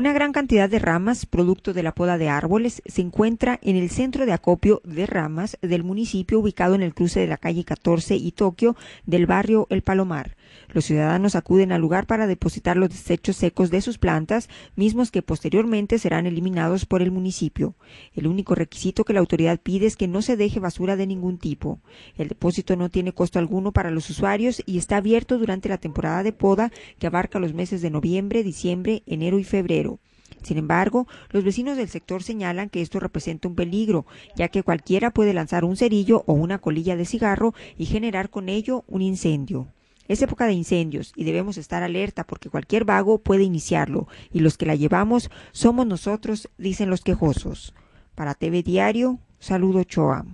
Una gran cantidad de ramas, producto de la poda de árboles, se encuentra en el centro de acopio de ramas del municipio ubicado en el cruce de la calle 14 y Tokio del barrio El Palomar. Los ciudadanos acuden al lugar para depositar los desechos secos de sus plantas, mismos que posteriormente serán eliminados por el municipio. El único requisito que la autoridad pide es que no se deje basura de ningún tipo. El depósito no tiene costo alguno para los usuarios y está abierto durante la temporada de poda que abarca los meses de noviembre, diciembre, enero y febrero. Sin embargo, los vecinos del sector señalan que esto representa un peligro, ya que cualquiera puede lanzar un cerillo o una colilla de cigarro y generar con ello un incendio. Es época de incendios y debemos estar alerta porque cualquier vago puede iniciarlo y los que la llevamos somos nosotros, dicen los quejosos. Para TV Diario, saludo Choa.